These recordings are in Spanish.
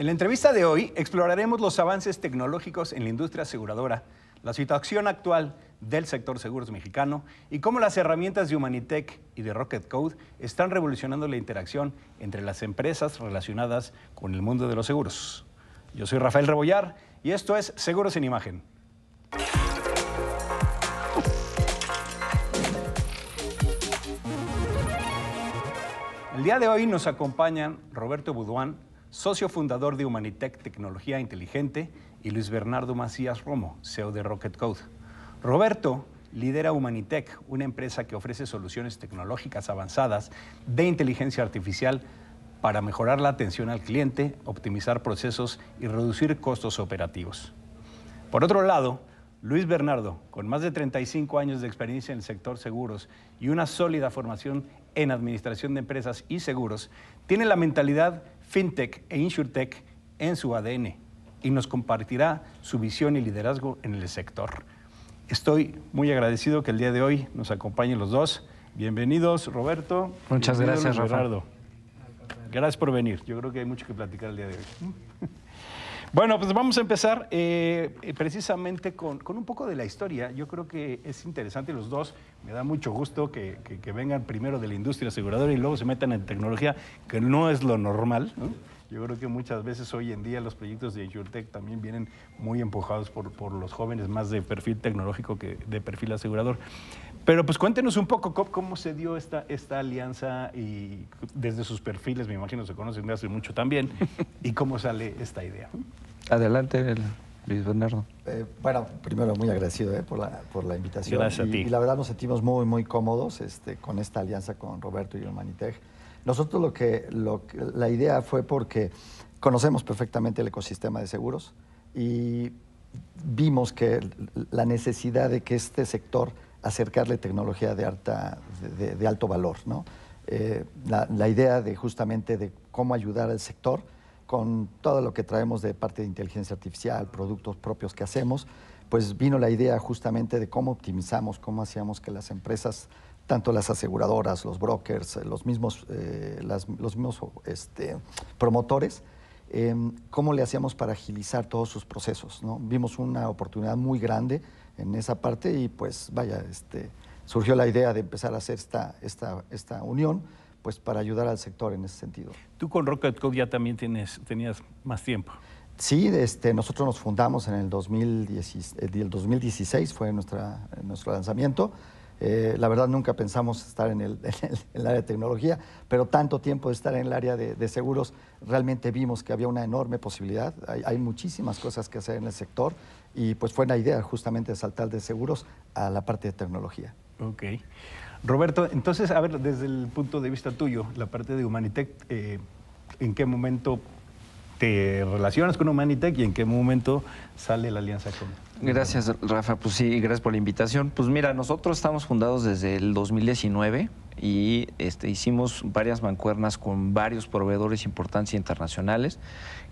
En la entrevista de hoy exploraremos los avances tecnológicos en la industria aseguradora, la situación actual del sector seguros mexicano y cómo las herramientas de Humanitech y de Rocket Code están revolucionando la interacción entre las empresas relacionadas con el mundo de los seguros. Yo soy Rafael Rebollar y esto es Seguros en Imagen. El día de hoy nos acompañan Roberto Buduán, socio fundador de Humanitech Tecnología Inteligente, y Luis Bernardo Macías Romo, CEO de Rocket Code. Roberto lidera Humanitech, una empresa que ofrece soluciones tecnológicas avanzadas de inteligencia artificial para mejorar la atención al cliente, optimizar procesos y reducir costos operativos. Por otro lado, Luis Bernardo, con más de 35 años de experiencia en el sector seguros y una sólida formación en administración de empresas y seguros, tiene la mentalidad FinTech e InsurTech en su ADN y nos compartirá su visión y liderazgo en el sector. Estoy muy agradecido que el día de hoy nos acompañen los dos. Bienvenidos, Roberto. Muchas gracias, Gerardo. Gracias por venir. Yo creo que hay mucho que platicar el día de hoy. Bueno, pues vamos a empezar eh, eh, precisamente con, un poco de la historia. Yo creo que es interesante los dos. Me da mucho gusto que, vengan primero de la industria aseguradora y luego se metan en tecnología, que no es lo normal. Yo creo que muchas veces hoy en día los proyectos de InsurTech también vienen muy empujados por, por los jóvenes, más de perfil tecnológico que de perfil asegurador. Pero pues cuéntenos un poco cómo se dio esta, esta alianza y desde sus perfiles, me imagino, se conocen desde hace mucho también, y cómo sale esta idea. Adelante, Luis Bernardo. Eh, bueno, primero muy agradecido eh, por, la, invitación. Gracias y, a ti. Y la verdad nos sentimos muy, muy cómodos este, con esta alianza con Roberto y el Manitech. Nosotros lo que, la idea fue porque conocemos perfectamente el ecosistema de seguros y vimos que la necesidad de que este sector acercarle tecnología de, alta, de, alto valor, eh, la, la, idea de justamente de cómo ayudar al sector con todo lo que traemos de parte de inteligencia artificial, productos propios que hacemos, pues vino la idea justamente de cómo optimizamos, cómo hacíamos que las empresas tanto las aseguradoras, los brokers, eh, los mismos, eh, los mismos este, promotores, em, cómo le hacíamos para agilizar todos sus procesos. Vimos una oportunidad muy grande en esa parte y pues vaya, este, surgió la idea de empezar a hacer esta, esta, esta unión pues para ayudar al sector en ese sentido. Tú con Rocket Code ya también tienes, tenías más tiempo. Sí, este, nosotros nos fundamos en el, 2016, eh, el 2016 fue nuestra, nuestro lanzamiento. Eh, la verdad nunca pensamos estar en el, área de tecnología, pero tanto tiempo de estar en el área de, seguros, realmente vimos que había una enorme posibilidad. Hay, muchísimas cosas que hacer en el sector y pues fue la idea justamente de saltar de seguros a la parte de tecnología. Ok. Roberto, entonces, a ver, desde el punto de vista tuyo, la parte de Humanitech, eh, ¿en qué momento te relacionas con Humanitech y en qué momento sale la alianza con... Gracias, Rafa. Pues sí, gracias por la invitación. Pues mira, nosotros estamos fundados desde el 2019 y este, hicimos varias mancuernas con varios proveedores importantes internacionales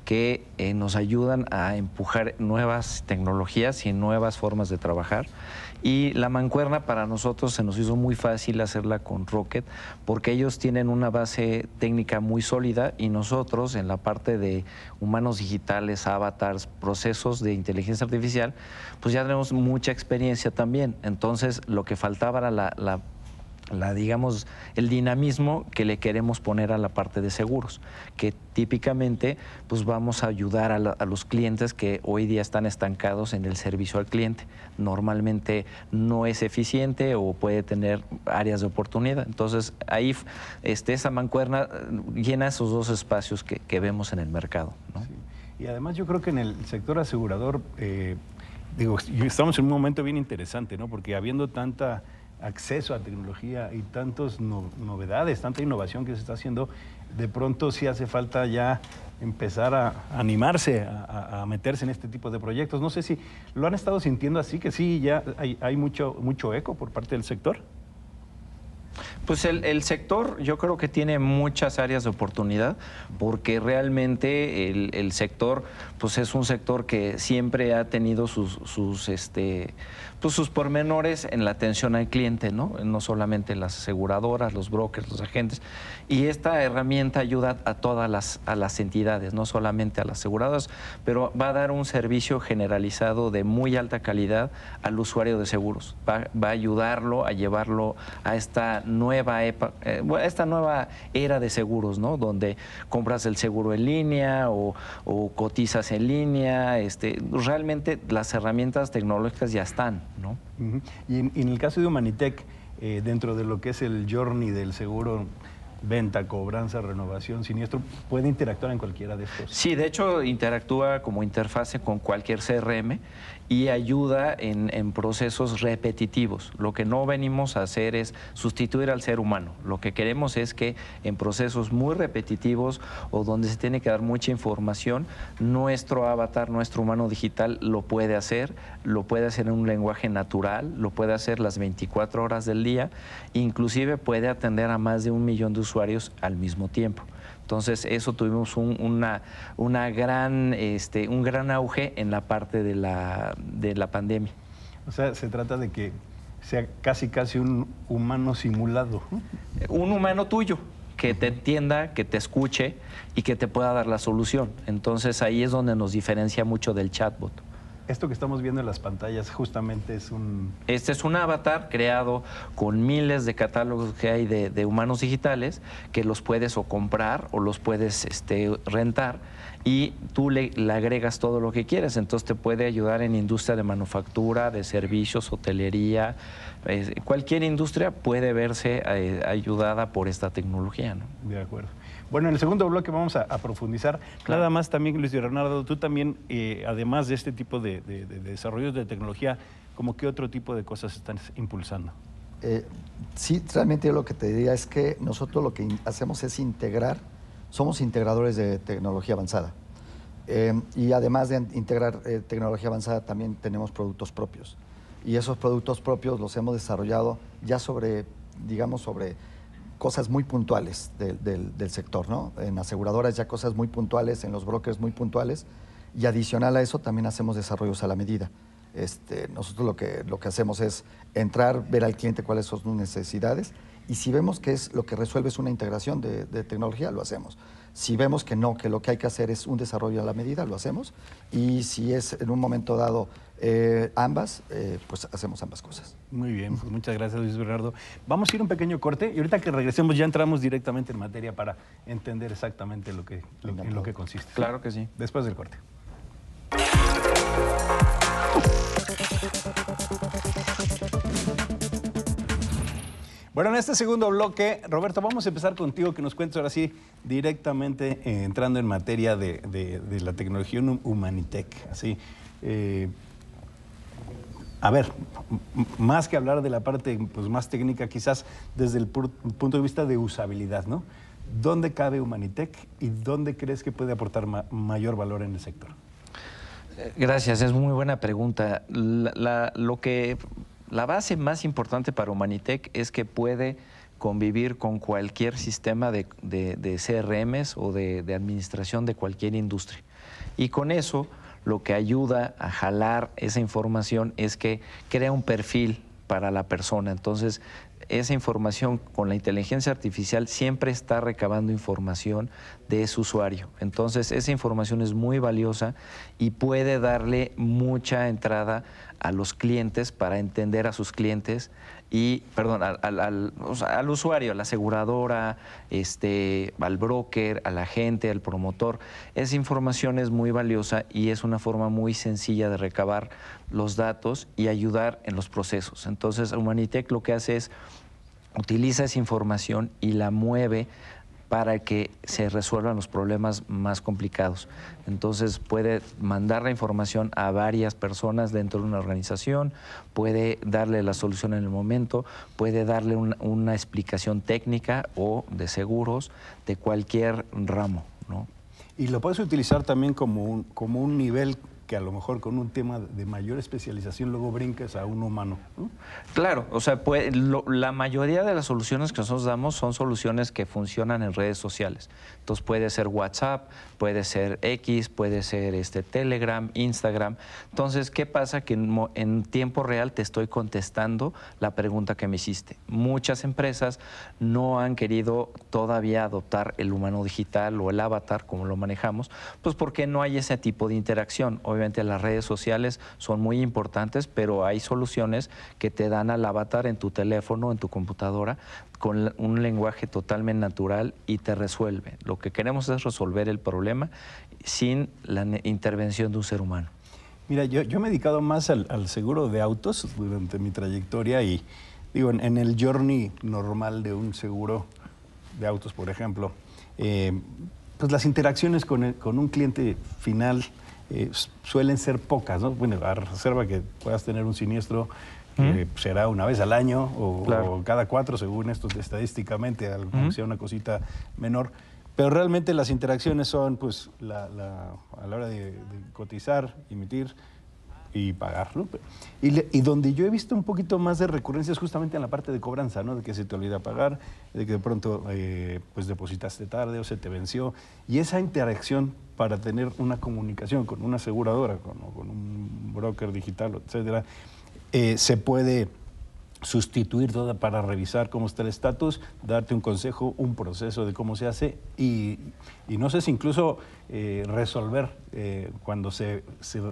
que eh, nos ayudan a empujar nuevas tecnologías y nuevas formas de trabajar. Y la mancuerna para nosotros se nos hizo muy fácil hacerla con Rocket porque ellos tienen una base técnica muy sólida y nosotros en la parte de humanos digitales, avatars, procesos de inteligencia artificial, pues ya tenemos mucha experiencia también. Entonces lo que faltaba era la, la la digamos el dinamismo que le queremos poner a la parte de seguros que típicamente pues vamos a ayudar a, los clientes que hoy día están estancados en el servicio al cliente normalmente no es eficiente o puede tener áreas de oportunidad entonces ahí este, esa mancuerna eh, llena esos dos espacios que, vemos en el mercado y además yo creo que en el sector asegurador eh, digo estamos en un momento bien interesante no porque habiendo tanta acceso a tecnología y tantas novedades, tanta innovación que se está haciendo, de pronto sí hace falta ya empezar a animarse, a, meterse en este tipo de proyectos. No sé si lo han estado sintiendo así, que sí, ya hay, mucho, mucho eco por parte del sector. Pues el, sector yo creo que tiene muchas áreas de oportunidad porque realmente el, sector pues es un sector que siempre ha tenido sus, sus este, pues, sus pormenores en la atención al cliente, ¿no? No solamente las aseguradoras, los brokers, los agentes. Y esta herramienta ayuda a todas las, a las entidades, no solamente a las aseguradoras, pero va a dar un servicio generalizado de muy alta calidad al usuario de seguros. Va, a ayudarlo a llevarlo a esta nueva, eh, esta nueva era de seguros, ¿no? Donde compras el seguro en línea o, o cotizas en línea. Este, realmente las herramientas tecnológicas ya están. ¿no? Y en, el caso de Humanitec, eh, dentro de lo que es el journey del seguro venta, cobranza, renovación, siniestro, puede interactuar en cualquiera de estos. Sí, de hecho interactúa como interfase con cualquier CRM y ayuda en, procesos repetitivos. Lo que no venimos a hacer es sustituir al ser humano. Lo que queremos es que en procesos muy repetitivos o donde se tiene que dar mucha información, nuestro avatar, nuestro humano digital lo puede hacer, lo puede hacer en un lenguaje natural, lo puede hacer las 24 horas del día, inclusive puede atender a más de un millón de usuarios al mismo tiempo. Entonces, eso tuvimos un, una, una gran, este, un gran auge en la parte de la, de la pandemia. O sea, se trata de que sea casi casi un humano simulado. Un humano tuyo que te entienda, que te escuche y que te pueda dar la solución. Entonces ahí es donde nos diferencia mucho del chatbot. Esto que estamos viendo en las pantallas justamente es un... Este es un avatar creado con miles de catálogos que hay de, humanos digitales que los puedes o comprar o los puedes este, rentar y tú le, agregas todo lo que quieres. Entonces te puede ayudar en industria de manufactura, de servicios, hotelería, cualquier industria puede verse eh, ayudada por esta tecnología. ¿no? De acuerdo. Bueno, en el segundo bloque vamos a, profundizar. Nada más también, Luis Bernardo, tú también, eh, además de este tipo de, desarrollos de tecnología, ¿cómo qué otro tipo de cosas están impulsando? Eh, sí, realmente yo lo que te diría es que nosotros lo que hacemos es integrar, somos integradores de tecnología avanzada. y además de integrar tecnología avanzada, también tenemos productos propios y esos productos propios los hemos desarrollado ya sobre, digamos, sobre cosas muy puntuales del sector, ¿no? En aseguradoras ya cosas muy puntuales, en los brokers muy puntuales, y adicional a eso también hacemos desarrollos a la medida. Este, nosotros lo que, lo que hacemos es entrar, ver al cliente cuáles son sus necesidades y si vemos que es lo que resuelve es una integración de, tecnología, lo hacemos. Si vemos que no, que lo que hay que hacer es un desarrollo a la medida, lo hacemos. Y si es en un momento dado eh, ambas, eh, pues hacemos ambas cosas. Muy bien, pues muchas gracias Luis Bernardo. Vamos a ir un pequeño corte y ahorita que regresemos ya entramos directamente en materia para entender exactamente lo que, en lo que consiste. Claro que sí. Después del corte. Bueno, en este segundo bloque, Roberto, vamos a empezar contigo, que nos cuentes ahora sí directamente eh, entrando en materia de, la tecnología Humanitech. Así, eh, a ver, más que hablar de la parte pues, más técnica, quizás desde el punto de vista de usabilidad, ¿no? ¿Dónde cabe Humanitech y dónde crees que puede aportar mayor valor en el sector? Eh, gracias, es muy buena pregunta. lo que la base más importante para Humanitech es que puede convivir con cualquier sistema de, de, CRMs o de, de, administración de cualquier industria. Y con eso lo que ayuda a jalar esa información es que crea un perfil para la persona. Entonces, esa información con la inteligencia artificial siempre está recabando información de su usuario. Entonces, esa información es muy valiosa y puede darle mucha entrada a los clientes para entender a sus clientes y, perdón, al, usuario, a la aseguradora, este, al broker, a la gente, al promotor. Esa información es muy valiosa y es una forma muy sencilla de recabar los datos y ayudar en los procesos. Entonces, Humanitech lo que hace es utiliza esa información y la mueve para que se resuelvan los problemas más complicados. Entonces puede mandar la información a varias personas dentro de una organización, puede darle la solución en el momento, puede darle una, explicación técnica o de seguros de cualquier ramo. Y lo puedes utilizar también como un, como un nivel que a lo mejor con un tema de mayor especialización luego brincas a un humano. Claro, o sea, pues, la mayoría de las soluciones que nosotros damos son soluciones que funcionan en redes sociales. Entonces puede ser WhatsApp, puede ser X, puede ser este Telegram, Instagram. Entonces, ¿qué pasa? Que en, tiempo real te estoy contestando la pregunta que me hiciste. Muchas empresas no han querido todavía adoptar el humano digital o el avatar como lo manejamos, pues porque no hay ese tipo de interacción. Obviamente las redes sociales son muy importantes, pero hay soluciones que te dan al avatar en tu teléfono, en tu computadora, con un lenguaje totalmente natural y te resuelve. Lo que queremos es resolver el problema sin la intervención de un ser humano. Mira, yo, yo me he dedicado más al, seguro de autos durante mi trayectoria y digo, en, el journey normal de un seguro de autos, por ejemplo, eh, pues las interacciones con, con, un cliente final eh, suelen ser pocas, ¿no? Bueno, reserva que puedas tener un siniestro que será una vez al año o, cada cuatro, según esto estadísticamente, sea una cosita menor. Pero realmente las interacciones son, pues, a la hora de cotizar, emitir, y pagarlo. Y, donde yo he visto un poquito más de recurrencia es justamente en la parte de cobranza, ¿no? De que se te olvida pagar, de que de pronto eh, pues depositaste tarde o se te venció. Y esa interacción para tener una comunicación con una aseguradora, con, un broker digital, etcétera, eh, se puede sustituir toda para revisar cómo está el estatus, darte un consejo, un proceso de cómo se hace y, no sé si incluso eh, resolver eh, cuando se,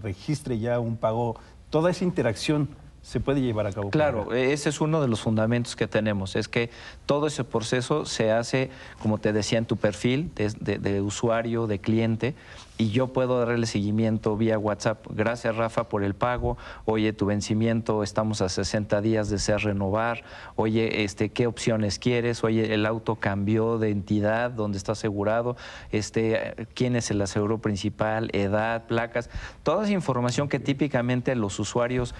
registre ya un pago, toda esa interacción se puede llevar a cabo. Claro, e-, ese es uno de los fundamentos que tenemos, es que todo ese proceso se hace, como te decía, en tu perfil de, de usuario, de cliente, y yo puedo darle seguimiento vía WhatsApp. Gracias Rafa por el pago. Oye, tu vencimiento, estamos a 60 días, de ser renovar. Oye, este, ¿qué opciones quieres? Oye, el auto cambió de entidad donde está asegurado. Este, ¿quién es el aseguro principal? Edad, placas. Toda esa información que típicamente los usuarios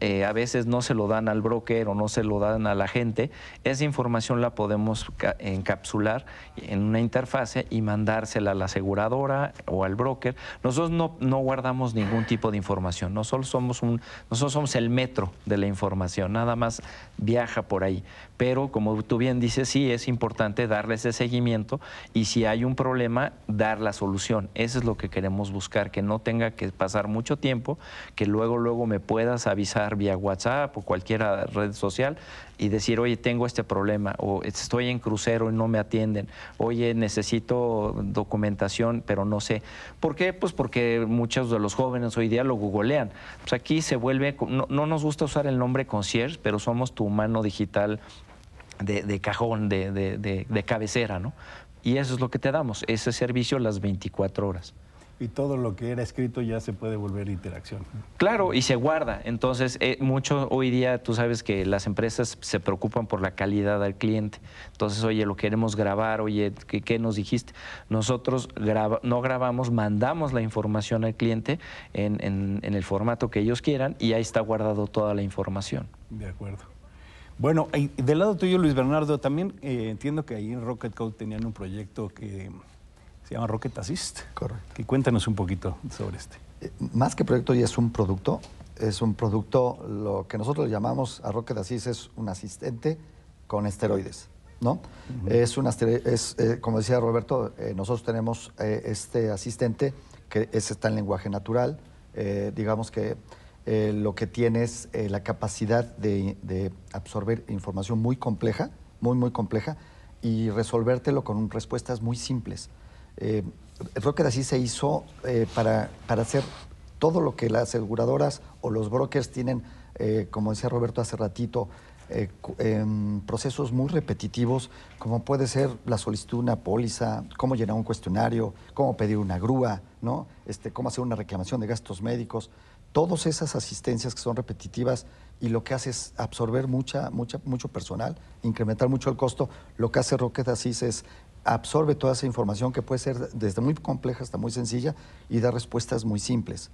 eh, a veces no se lo dan al broker o no se lo dan a la gente, esa información la podemos encapsular en una interfase y mandársela a la aseguradora o al el broker. Nosotros no, guardamos ningún tipo de información, nosotros somos, un, nosotros somos el metro de la información, nada más viaja por ahí. Pero como tú bien dices, sí es importante darle ese seguimiento y si hay un problema, dar la solución. Eso es lo que queremos buscar, que no tenga que pasar mucho tiempo, que luego, luego me puedas avisar vía WhatsApp o cualquier red social y decir, oye, tengo este problema, o estoy en crucero y no me atienden, oye, necesito documentación, pero no sé. ¿Por qué? Pues porque muchos de los jóvenes hoy día lo googlean. Pues aquí se vuelve, no, nos gusta usar el nombre concierge, pero somos tu mano digital de, cajón, de, de, de cabecera, ¿no? Y eso es lo que te damos, ese servicio las 24 horas y todo lo que era escrito ya se puede volver interacción. Claro, y se guarda. Entonces, eh, mucho hoy día tú sabes que las empresas se preocupan por la calidad al cliente. Entonces, oye, lo queremos grabar, oye, ¿qué, nos dijiste? Nosotros no grabamos, mandamos la información al cliente en, el formato que ellos quieran y ahí está guardado toda la información. De acuerdo. Bueno, del lado tuyo, Luis Bernardo, también eh, entiendo que ahí en Rocket Code tenían un proyecto que se llama Rocket Assist. Correcto. Y cuéntanos un poquito sobre este. Eh, más que proyecto ya es un producto. Es un producto, lo que nosotros le llamamos a Rocket Assist es un asistente con esteroides. ¿no? Es un eh, como decía Roberto, eh, nosotros tenemos este asistente que está en lenguaje natural. digamos que lo que tiene es la capacidad de, de, absorber información muy compleja, muy, muy compleja, y resolvértelo con respuestas muy simples. Eh, Rocket así se hizo eh, para, hacer todo lo que las aseguradoras o los brokers tienen, eh, como decía Roberto hace ratito, eh, em, procesos muy repetitivos, como puede ser la solicitud de una póliza, cómo llenar un cuestionario, cómo pedir una grúa, ¿no? este, cómo hacer una reclamación de gastos médicos. Todas esas asistencias que son repetitivas y lo que hace es absorber mucha, mucha, mucho personal, incrementar mucho el costo. Lo que hace Rocket Asís es absorbe toda esa información que puede ser desde muy compleja hasta muy sencilla y da respuestas muy simples.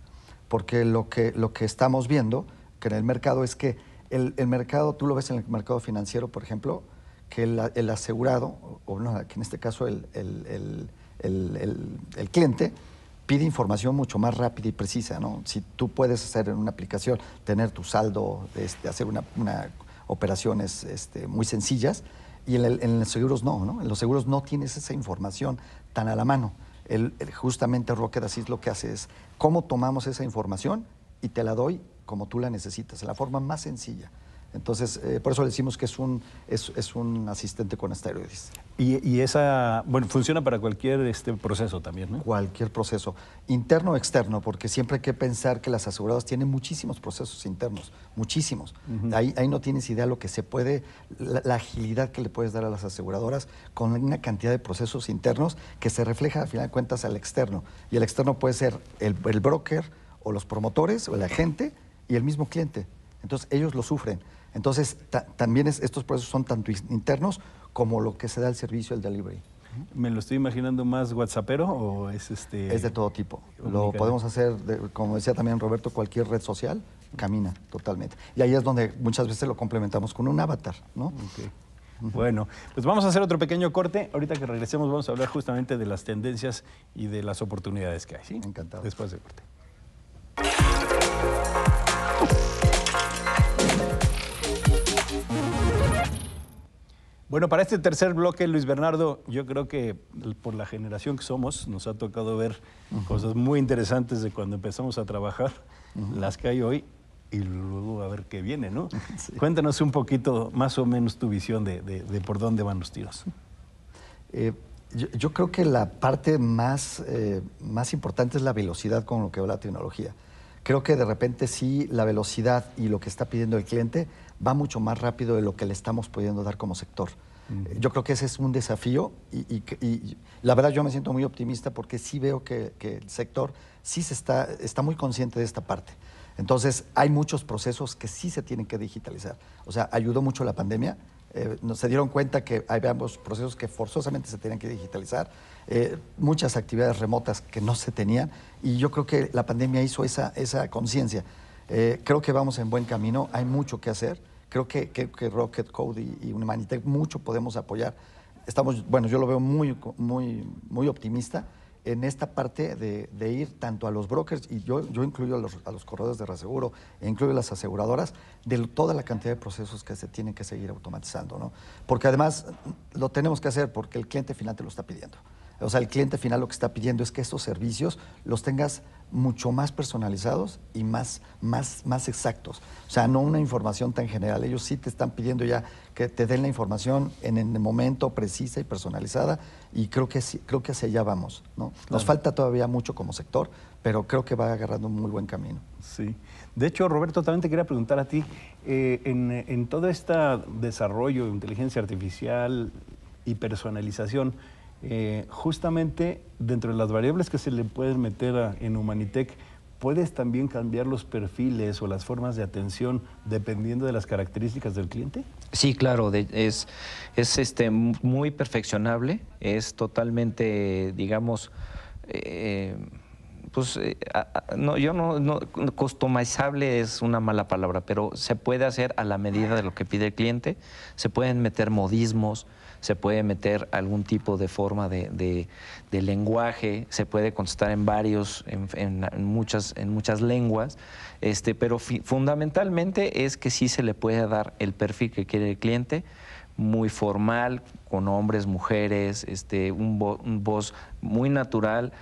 Porque lo que, lo que estamos viendo, que en el mercado es que el, mercado, tú lo ves en el mercado financiero, por ejemplo, que el, asegurado, o no, que en este caso el, cliente, pide información mucho más rápida y precisa, Si tú puedes hacer en una aplicación, tener tu saldo, este, hacer una, operaciones este, muy sencillas, y en, el, los seguros no, ¿no? En los seguros no tienes esa información tan a la mano. El, justamente Rocket lo que hace es cómo tomamos esa información y te la doy como tú la necesitas, de la forma más sencilla. Entonces, eh, por eso le decimos que es un, es, un asistente con esteroides. Y, y, esa, bueno, funciona para cualquier este proceso también, ¿no? Cualquier proceso, interno o externo, porque siempre hay que pensar que las aseguradoras tienen muchísimos procesos internos, muchísimos. ahí, no tienes idea lo que se puede, la, agilidad que le puedes dar a las aseguradoras con una cantidad de procesos internos que se refleja, a final de cuentas, al externo. Y el externo puede ser el, el broker o los promotores o el agente y el mismo cliente. Entonces ellos lo sufren. Entonces también estos procesos son tanto internos como lo que se da al servicio, el delivery. Me lo estoy imaginando más WhatsAppero o es este. Es de todo tipo. Lo podemos hacer, como decía también Roberto, cualquier red social camina totalmente. Y ahí es donde muchas veces lo complementamos con un avatar, ¿no? Bueno, pues vamos a hacer otro pequeño corte. Ahorita que regresemos vamos a hablar justamente de las tendencias y de las oportunidades que hay. ¿sí? Encantado. Después del corte. Bueno, para este tercer bloque, Luis Bernardo, yo creo que por la generación que somos, nos ha tocado ver cosas muy interesantes de cuando empezamos a trabajar, las que hay hoy, y luego a ver qué viene, ¿no? Cuéntanos un poquito más o menos tu visión de, por dónde van los tiros. Eh, yo, creo que la parte eh, más importante es la velocidad con lo que va la tecnología creo que de repente sí la velocidad y lo que está pidiendo el cliente va mucho más rápido de lo que le estamos pudiendo dar como sector. Yo creo que ese es un desafío y, la verdad yo me siento muy optimista porque sí veo que, el sector sí se está, está muy consciente de esta parte. Entonces hay muchos procesos que sí se tienen que digitalizar. O sea, ayudó mucho la pandemia, eh, se dieron cuenta que ambos procesos que forzosamente se tenían que digitalizar, eh, muchas actividades remotas que no se tenían y yo creo que la pandemia hizo esa, esa conciencia. Eh, creo que vamos en buen camino, hay mucho que hacer, creo que, que, Rocket Code y, y Humanitech mucho podemos apoyar. Estamos, bueno, yo lo veo muy, muy, muy optimista en esta parte de, ir tanto a los brokers, y yo, yo incluyo a los, a los corredores de reaseguro, e incluyo a las aseguradoras, de toda la cantidad de procesos que se tienen que seguir automatizando, ¿no? Porque además lo tenemos que hacer porque el cliente final te lo está pidiendo. O sea, el cliente final lo que está pidiendo es que estos servicios los tengas mucho más personalizados y más, más, más exactos. O sea, no una información tan general. Ellos sí te están pidiendo ya que te den la información en el momento precisa y personalizada y creo que, creo que hacia allá vamos. ¿no? Nos falta todavía mucho como sector, pero creo que va agarrando un muy buen camino. Sí. De hecho, Roberto, también te quería preguntar a ti, eh, en, en, todo este desarrollo de inteligencia artificial y personalización, eh, justamente dentro de las variables que se le pueden meter en Humanitec, puedes también cambiar los perfiles o las formas de atención dependiendo de las características del cliente? Sí, claro, es, este, muy perfeccionable, es totalmente, digamos, eh, pues eh, no, yo no, no, customizable es una mala palabra, pero se puede hacer a la medida de lo que pide el cliente, se pueden meter modismos, se puede meter algún tipo de forma de, de, lenguaje, se puede contestar en varios, en, muchas, en muchas lenguas, este, pero fundamentalmente es que sí se le puede dar el perfil que quiere el cliente, muy formal, con hombres, mujeres, este, un, un voz muy natural,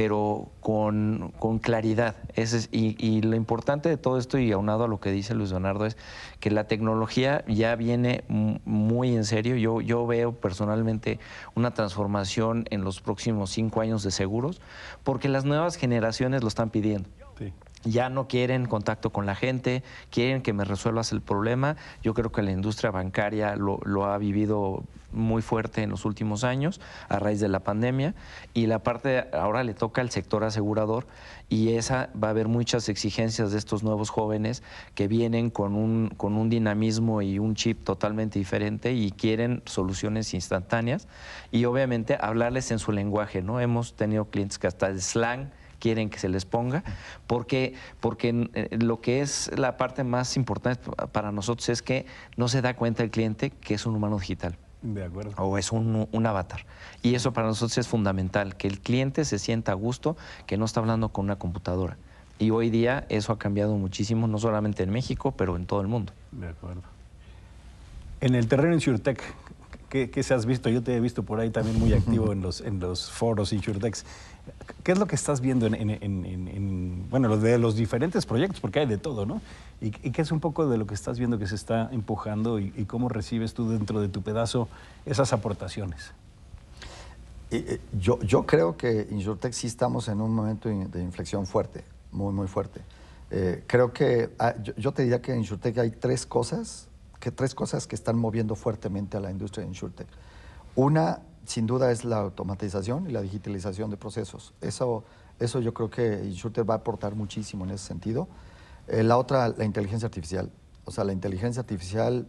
pero con, claridad. Ese y, lo importante de todo esto, y aunado a lo que dice Luis Leonardo, es que la tecnología ya viene muy en serio. Yo, yo veo personalmente una transformación en los próximos cinco años de seguros, porque las nuevas generaciones lo están pidiendo. Sí ya no quieren contacto con la gente, quieren que me resuelvas el problema. Yo creo que la industria bancaria lo, ha vivido muy fuerte en los últimos años a raíz de la pandemia y la parte ahora le toca al sector asegurador y esa va a haber muchas exigencias de estos nuevos jóvenes que vienen con un, con un dinamismo y un chip totalmente diferente y quieren soluciones instantáneas y obviamente hablarles en su lenguaje, ¿no? Hemos tenido clientes que hasta el slang quieren que se les ponga, porque, porque eh, lo que es la parte más importante para nosotros es que no se da cuenta el cliente que es un humano digital. De acuerdo. O es un, avatar. Y eso para nosotros es fundamental, que el cliente se sienta a gusto, que no está hablando con una computadora. Y hoy día eso ha cambiado muchísimo, no solamente en México, pero en todo el mundo. De acuerdo. En el terreno en Surtec, ¿Qué, se has visto? Yo te he visto por ahí también muy activo en los, en los foros y ¿Qué es lo que estás viendo en, bueno, los de los diferentes proyectos? Porque hay de todo, ¿no? ¿Y, qué es un poco de lo que estás viendo que se está empujando y, cómo recibes tú dentro de tu pedazo esas aportaciones? Eh, eh, yo, yo creo que Insurtex sí estamos en un momento de inflexión fuerte, muy, muy fuerte. Eh, creo que ah, yo, te diría que en Insurtex hay tres cosas que tres cosas que están moviendo fuertemente a la industria de InsurTech. Una, sin duda, es la automatización y la digitalización de procesos. Eso, eso yo creo que InsurTech va a aportar muchísimo en ese sentido. Eh, la otra, la inteligencia artificial. O sea, la inteligencia artificial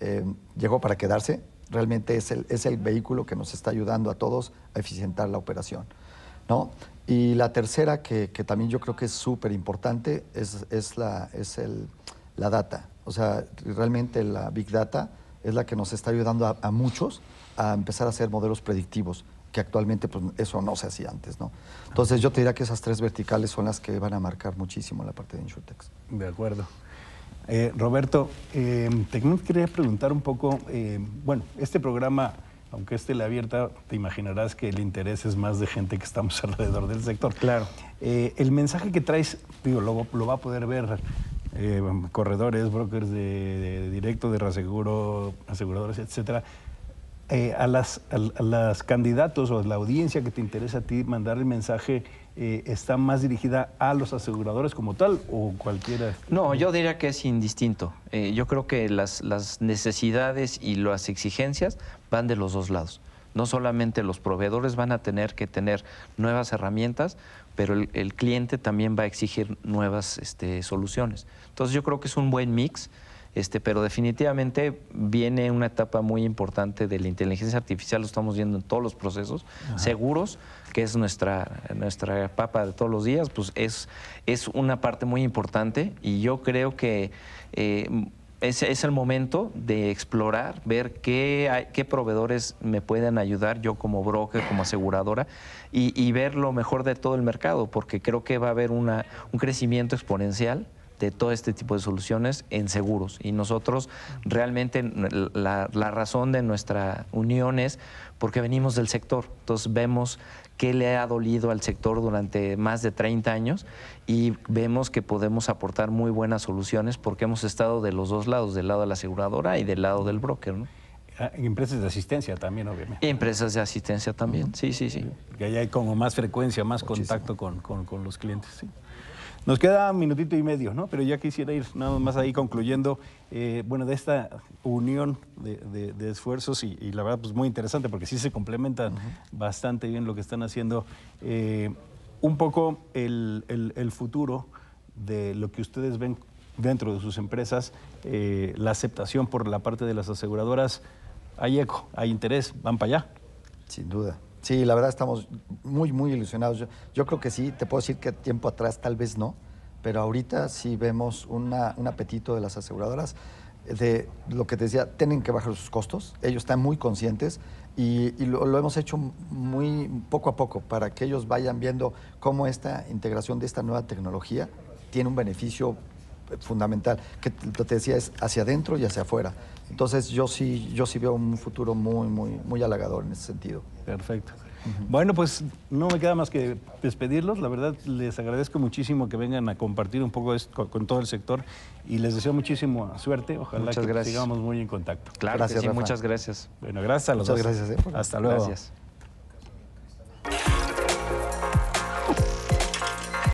eh, llegó para quedarse. Realmente es el, es el vehículo que nos está ayudando a todos a eficientar la operación. ¿no? Y la tercera, que, también yo creo que es súper importante, es, es, la, es el, la data. O sea, realmente la Big Data es la que nos está ayudando a, muchos a empezar a hacer modelos predictivos, que actualmente pues, eso no se hacía antes, ¿no? Entonces yo te diría que esas tres verticales son las que van a marcar muchísimo la parte de Insurtex. De acuerdo. Eh, Roberto, eh, te quería preguntar un poco, eh, bueno, este programa, aunque esté la abierta, te imaginarás que el interés es más de gente que estamos alrededor del sector. Claro. el mensaje que traes, digo, lo, lo va a poder ver eh, corredores, brokers de, directo, de reaseguro, aseguradores, etcétera, eh, a, las, las candidatos o a la audiencia que te interesa a ti mandar el mensaje eh, está más dirigida a los aseguradores como tal o cualquiera? No, yo diría que es indistinto. yo creo que las necesidades y las exigencias van de los dos lados. No solamente los proveedores van a tener que tener nuevas herramientas, pero el, cliente también va a exigir nuevas este, soluciones. Entonces yo creo que es un buen mix, este, pero definitivamente viene una etapa muy importante de la inteligencia artificial, lo estamos viendo en todos los procesos, seguros, que es nuestra, nuestra papa de todos los días, pues es, es una parte muy importante y yo creo que... Eh, es, el momento de explorar, ver qué, qué proveedores me pueden ayudar yo como broker, como aseguradora, y, ver lo mejor de todo el mercado, porque creo que va a haber una, un crecimiento exponencial de todo este tipo de soluciones en seguros. Y nosotros realmente la, la razón de nuestra unión es porque venimos del sector. Entonces vemos qué le ha dolido al sector durante más de 30 años y vemos que podemos aportar muy buenas soluciones porque hemos estado de los dos lados, del lado de la aseguradora y del lado del broker. Ah, empresas de asistencia también, obviamente. Empresas de asistencia también, sí, sí, sí. Que ahí hay como más frecuencia, más contacto con, con los clientes, sí. Nos queda minutito y medio, ¿no? Pero ya quisiera ir nada más ahí concluyendo, eh, bueno, de esta unión de, esfuerzos y, la verdad, pues muy interesante porque sí se complementan bastante bien lo que están haciendo. Eh, un poco el, futuro de lo que ustedes ven dentro de sus empresas, eh, la aceptación por la parte de las aseguradoras, hay eco, hay interés, van para allá. Sin duda. Sí, la verdad estamos muy, muy ilusionados. Yo, creo que sí, te puedo decir que tiempo atrás tal vez no, pero ahorita sí vemos un apetito de las aseguradoras de lo que te decía, tienen que bajar sus costos, ellos están muy conscientes y, lo, hemos hecho muy poco a poco para que ellos vayan viendo cómo esta integración de esta nueva tecnología tiene un beneficio fundamental, que te decía es hacia adentro y hacia afuera. Entonces yo sí, yo sí veo un futuro muy, muy, muy halagador en ese sentido. Perfecto. Bueno, pues no me queda más que despedirlos. La verdad, les agradezco muchísimo que vengan a compartir un poco esto con, todo el sector y les deseo muchísima suerte. Ojalá que sigamos muy en contacto. Claro, gracias, muchas gracias. Bueno, gracias a los muchas gracias. ¿eh? Hasta luego. Gracias.